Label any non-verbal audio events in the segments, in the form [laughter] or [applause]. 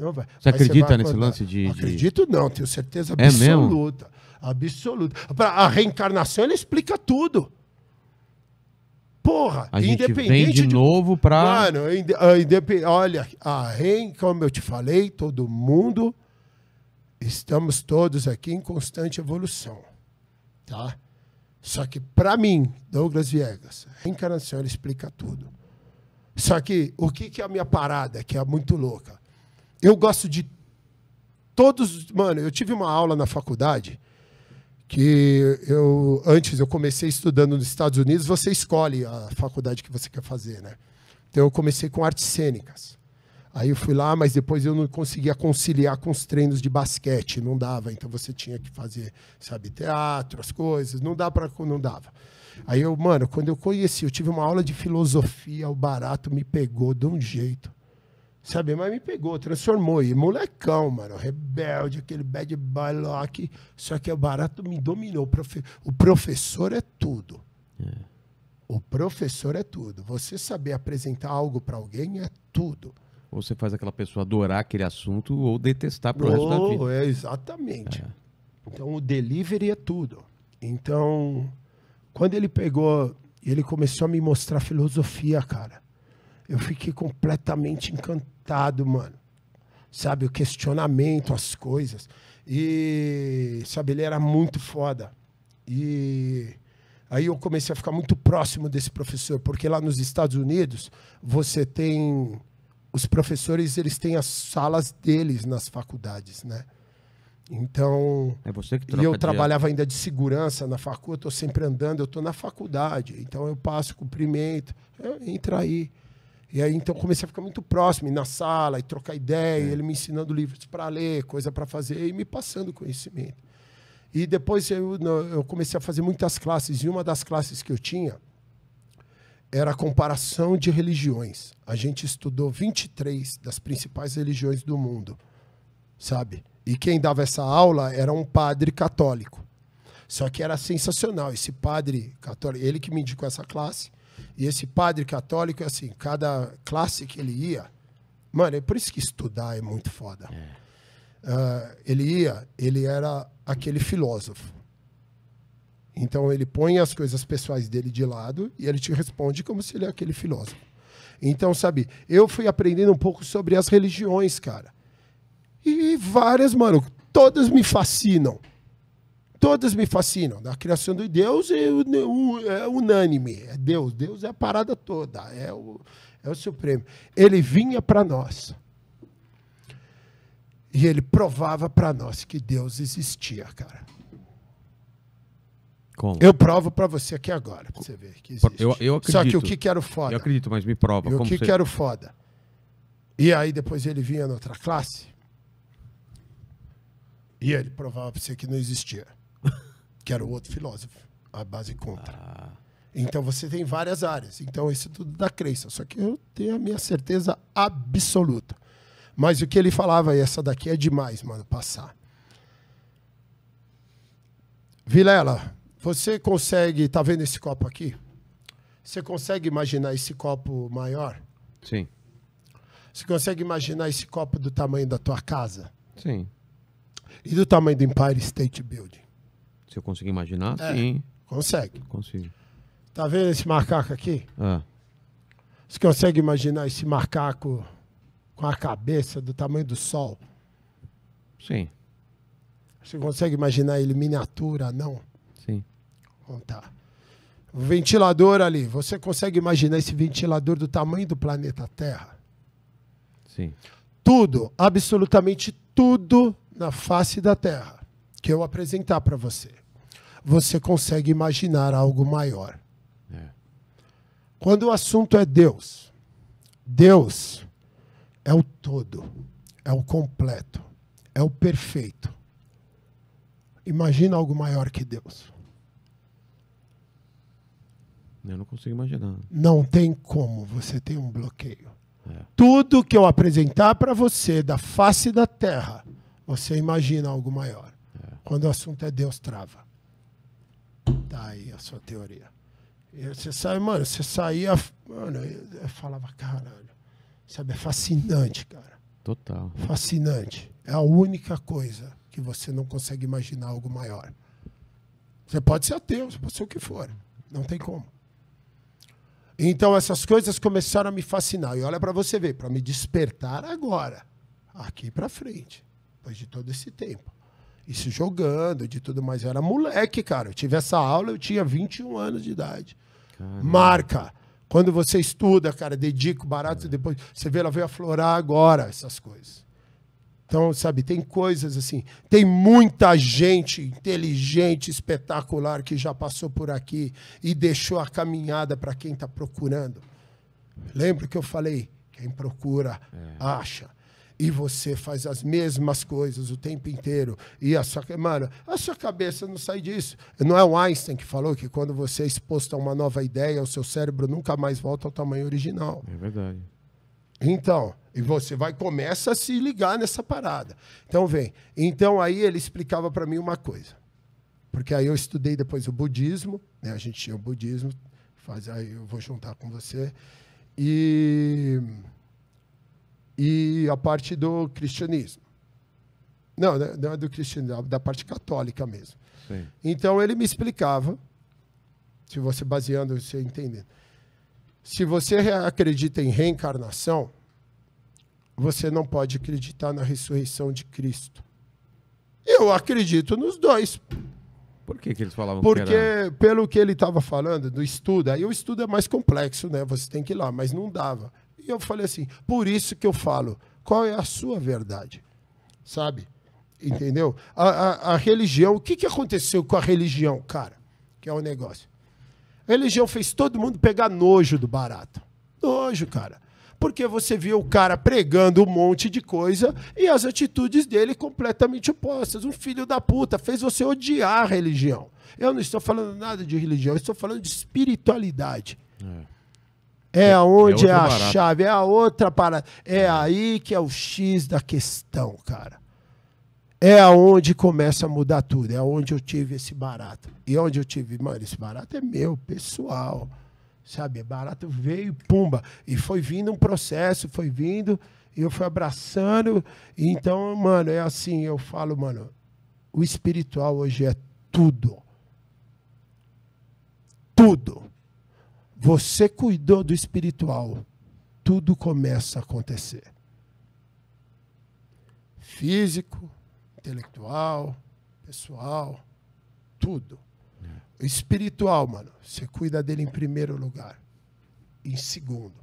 Não, vai. Você acredita nesse lance de, Não Acredito não, tenho certeza é absoluta. É absoluta. Pra, a reencarnação explica tudo. Porra, a gente independente. Vem de, de... novo para. Mano, olha, a reencarnação, como eu te falei, todo mundo, estamos todos aqui em constante evolução. Tá? Só que, para mim, Douglas Viegas, a reencarnação explica tudo. Só que o que, que é a minha parada, que é muito louca? Eu gosto de todos. Mano, eu tive uma aula na faculdade que eu antes eu comecei estudando nos Estados Unidos, você escolhe a faculdade que você quer fazer, né? Então eu comecei com artes cênicas. Aí eu fui lá, mas depois eu não conseguia conciliar com os treinos de basquete, não dava, então você tinha que fazer, sabe, teatro, as coisas, não dá para não dava. Aí eu, mano, quando eu conheci, eu tive uma aula de filosofia, o barato me pegou de um jeito. Sabe, mas me pegou, transformou. E molecão, mano, rebelde, aquele bad boy lock. Só que o barato me dominou. O, profe... o professor é tudo. É. O professor é tudo. Você saber apresentar algo para alguém é tudo. Ou você faz aquela pessoa adorar aquele assunto ou detestar pro oh, resto da vida. É, exatamente. É. Então, o delivery é tudo. Então, quando ele pegou, ele começou a me mostrar filosofia, cara eu fiquei completamente encantado, mano. Sabe, o questionamento, as coisas. E, sabe, ele era muito foda. E aí eu comecei a ficar muito próximo desse professor, porque lá nos Estados Unidos, você tem. Os professores, eles têm as salas deles nas faculdades, né? Então, é você que e eu trabalhava ainda de segurança na faculdade, eu estou sempre andando, eu estou na faculdade, então eu passo, cumprimento, entra aí. E aí então comecei a ficar muito próximo, ir na sala e trocar ideia, é. ele me ensinando livros para ler, coisa para fazer e me passando conhecimento. E depois eu, eu comecei a fazer muitas classes e uma das classes que eu tinha era a comparação de religiões. A gente estudou 23 das principais religiões do mundo, sabe? E quem dava essa aula era um padre católico. Só que era sensacional. Esse padre católico, ele que me indicou essa classe, e esse padre católico, assim, cada classe que ele ia, mano, é por isso que estudar é muito foda. É. Uh, ele ia, ele era aquele filósofo. Então ele põe as coisas pessoais dele de lado e ele te responde como se ele é aquele filósofo. Então, sabe, eu fui aprendendo um pouco sobre as religiões, cara. E várias, mano, todas me fascinam. Todas me fascinam. Na criação de Deus é, é unânime. É Deus. Deus é a parada toda. É o, é o Supremo. Ele vinha para nós. E ele provava para nós que Deus existia, cara. Como? Eu provo para você aqui agora, pra você ver que existe. Eu, eu acredito. Só que o que quero foda. Eu acredito, mas me prova. E o que você... quero foda. E aí depois ele vinha na outra classe. E ele provava para você que não existia. [laughs] que era o outro filósofo, a base contra. Ah. Então você tem várias áreas. Então isso tudo dá crença. Só que eu tenho a minha certeza absoluta. Mas o que ele falava, e essa daqui é demais, mano, passar. Vilela, você consegue. Tá vendo esse copo aqui? Você consegue imaginar esse copo maior? Sim. Você consegue imaginar esse copo do tamanho da tua casa? Sim. E do tamanho do Empire State Building? Se eu conseguir imaginar, é, sim. Consegue. Consigo. Tá vendo esse macaco aqui? Ah. Você consegue imaginar esse macaco com a cabeça do tamanho do sol? Sim. Você consegue imaginar ele miniatura, não? Sim. Vou então tá. O ventilador ali, você consegue imaginar esse ventilador do tamanho do planeta Terra? Sim. Tudo, absolutamente tudo na face da Terra que eu apresentar para você, você consegue imaginar algo maior. É. Quando o assunto é Deus, Deus é o todo, é o completo, é o perfeito. Imagina algo maior que Deus. Eu não consigo imaginar. Não tem como, você tem um bloqueio. É. Tudo que eu apresentar para você da face da terra, você imagina algo maior. Quando o assunto é Deus, trava. Tá aí a sua teoria. E você sai, mano, você saía. Mano, eu, eu falava, caralho. Sabe, é fascinante, cara. Total. Fascinante. É a única coisa que você não consegue imaginar algo maior. Você pode ser ateu, você pode ser o que for. Não tem como. Então essas coisas começaram a me fascinar. E olha para você ver, para me despertar agora, aqui para frente, depois de todo esse tempo isso jogando, de tudo mais. Eu era moleque, cara. Eu tive essa aula, eu tinha 21 anos de idade. Caramba. Marca. Quando você estuda, cara, dedico barato, é. depois você vê, ela veio aflorar agora essas coisas. Então, sabe, tem coisas assim. Tem muita gente inteligente, espetacular, que já passou por aqui e deixou a caminhada para quem está procurando. Lembra que eu falei? Quem procura, é. acha e você faz as mesmas coisas o tempo inteiro. E a sua, mano, a sua cabeça não sai disso. Não é o Einstein que falou que quando você é exposto a uma nova ideia, o seu cérebro nunca mais volta ao tamanho original. É verdade. Então, e você vai começa a se ligar nessa parada. Então vem. Então aí ele explicava para mim uma coisa. Porque aí eu estudei depois o budismo, né? A gente tinha o budismo, faz aí eu vou juntar com você. E e a parte do cristianismo. Não, né, não é do cristianismo, é da parte católica mesmo. Sim. Então ele me explicava, se você baseando, você entendendo. Se você acredita em reencarnação, você não pode acreditar na ressurreição de Cristo. Eu acredito nos dois. Por que, que eles falavam Porque, que era... pelo que ele estava falando do estudo, aí o estudo é mais complexo, né? Você tem que ir lá, mas não dava eu falei assim: por isso que eu falo, qual é a sua verdade? Sabe? Entendeu? A, a, a religião, o que, que aconteceu com a religião, cara? Que é o um negócio. A religião fez todo mundo pegar nojo do barato. Nojo, cara porque você vê o cara pregando um monte de coisa e as atitudes dele completamente opostas. Um filho da puta fez você odiar a religião. Eu não estou falando nada de religião, estou falando de espiritualidade. É. É, é, é, aonde é, é a barato. chave, é a outra parada. É aí que é o X da questão, cara. É aonde começa a mudar tudo. É onde eu tive esse barato. E onde eu tive, mano, esse barato é meu, pessoal. Sabe? É barato veio, pumba. E foi vindo um processo, foi vindo, e eu fui abraçando. Então, mano, é assim, eu falo, mano, o espiritual hoje é tudo. Tudo você cuidou do espiritual, tudo começa a acontecer. Físico, intelectual, pessoal, tudo. Espiritual, mano, você cuida dele em primeiro lugar, em segundo,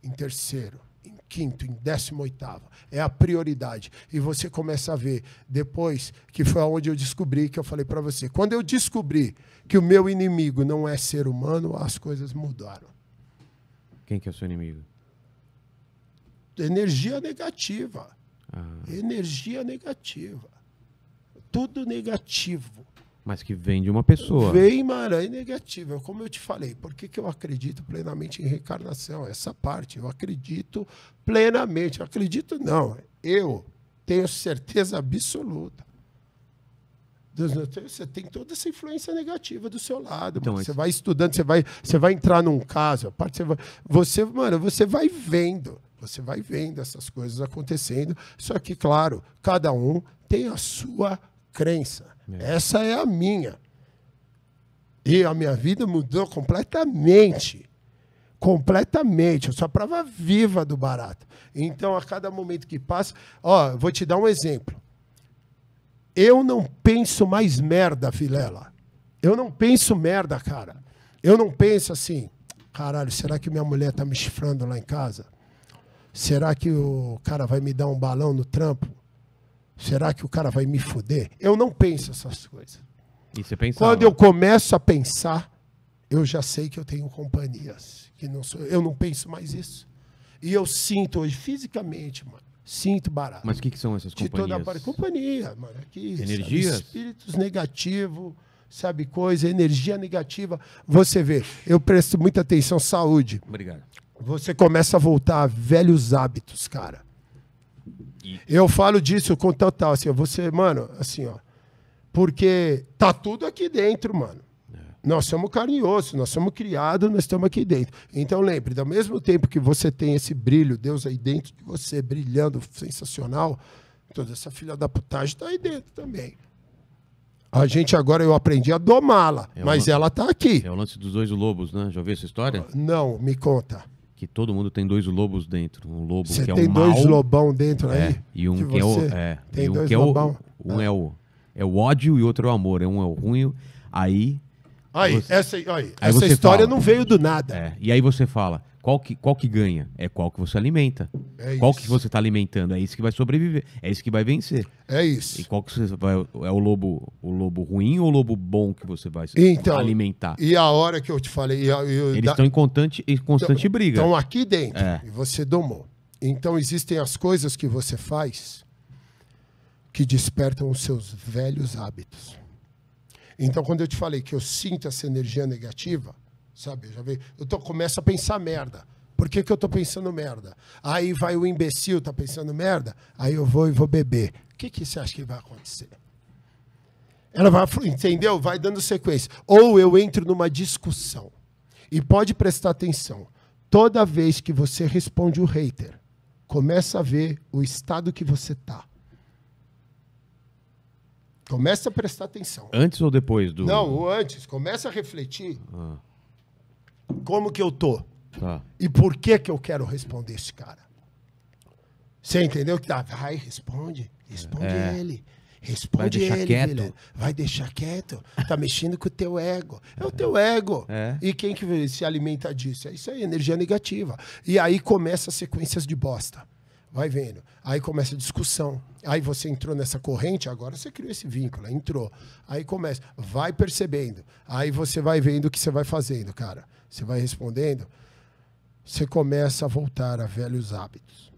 em terceiro, em quinto, em décimo oitavo. É a prioridade. E você começa a ver depois, que foi onde eu descobri, que eu falei para você. Quando eu descobri que o meu inimigo não é ser humano, as coisas mudaram. Quem que é o seu inimigo? Energia negativa. Ah. Energia negativa. Tudo negativo. Mas que vem de uma pessoa. Vem é negativa. É como eu te falei, por que, que eu acredito plenamente em reencarnação? Essa parte, eu acredito plenamente. Eu acredito não. Eu tenho certeza absoluta. Deus, você tem toda essa influência negativa do seu lado. Então, você vai estudando, você vai, você vai entrar num caso, a parte você, vai, você, mano, você vai vendo, você vai vendo essas coisas acontecendo. Só que, claro, cada um tem a sua crença. É. Essa é a minha. E a minha vida mudou completamente. Completamente. Eu sou a prova viva do barato. Então, a cada momento que passa. Ó, vou te dar um exemplo. Eu não penso mais merda, Filela. Eu não penso merda, cara. Eu não penso assim. Caralho, será que minha mulher tá me chifrando lá em casa? Será que o cara vai me dar um balão no trampo? Será que o cara vai me foder? Eu não penso essas coisas. Quando eu começo a pensar, eu já sei que eu tenho companhias. Que não sou, eu não penso mais isso. E eu sinto hoje, fisicamente, mano, sinto barato. Mas o que, que, são essas companhias? De toda parte. Companhia, mano. Aqui, Energias? Sabe, espíritos negativos, sabe, coisa, energia negativa. Você vê, eu presto muita atenção saúde. Obrigado. Você começa a voltar a velhos hábitos, cara. Eu falo disso com total, assim, você, mano, assim, ó. Porque tá tudo aqui dentro, mano. É. Nós somos carne e osso, nós somos criados, nós estamos aqui dentro. Então lembre, ao mesmo tempo que você tem esse brilho, Deus aí dentro de você, brilhando, sensacional, toda essa filha da putagem está aí dentro também. A gente agora, eu aprendi a domá-la, é mas lance, ela está aqui. É o lance dos dois lobos, né? Já ouviu essa história? Não, me conta que todo mundo tem dois lobos dentro. Um lobo que é o mal. tem dois lobão dentro é, aí? E um que, que é o. É, tem um que é o, lobão. Um é, ah. o, é o ódio e o outro é o amor. É um é o ruim. Aí. Aí, você, essa, aí, aí essa história fala, não veio do nada. É, e aí você fala, qual que, qual que ganha? É qual que você alimenta. É qual que você está alimentando? É isso que vai sobreviver. É isso que vai vencer. É isso. E qual que você vai. É o lobo, o lobo ruim ou o lobo bom que você vai então, alimentar? E a hora que eu te falei. Eles estão da... em constante, em constante então, briga. Estão aqui dentro. É. E você domou. Então existem as coisas que você faz que despertam os seus velhos hábitos. Então, quando eu te falei que eu sinto essa energia negativa Sabe? Já veio. Eu tô, começo a pensar merda. Por que, que eu tô pensando merda? Aí vai o imbecil, tá pensando merda? Aí eu vou e vou beber. O que, que você acha que vai acontecer? Ela vai, entendeu? Vai dando sequência. Ou eu entro numa discussão. E pode prestar atenção. Toda vez que você responde o hater, começa a ver o estado que você tá. Começa a prestar atenção. Antes ou depois do. Não, antes. Começa a refletir. Ah como que eu tô? Tá. E por que que eu quero responder esse cara? Você entendeu que tá? Vai, responde. Responde é. ele. Responde ele, quieto. Vai deixar quieto. Tá mexendo com o teu ego. É, o teu ego. É. E quem que se alimenta disso? É Isso aí, energia negativa. E aí começa sequências de bosta. Vai vendo. Aí começa a discussão. Aí você entrou nessa corrente, agora você criou esse vínculo, entrou. Aí começa, vai percebendo. Aí você vai vendo o que você vai fazendo, cara você vai respondendo, você começa a voltar a velhos hábitos.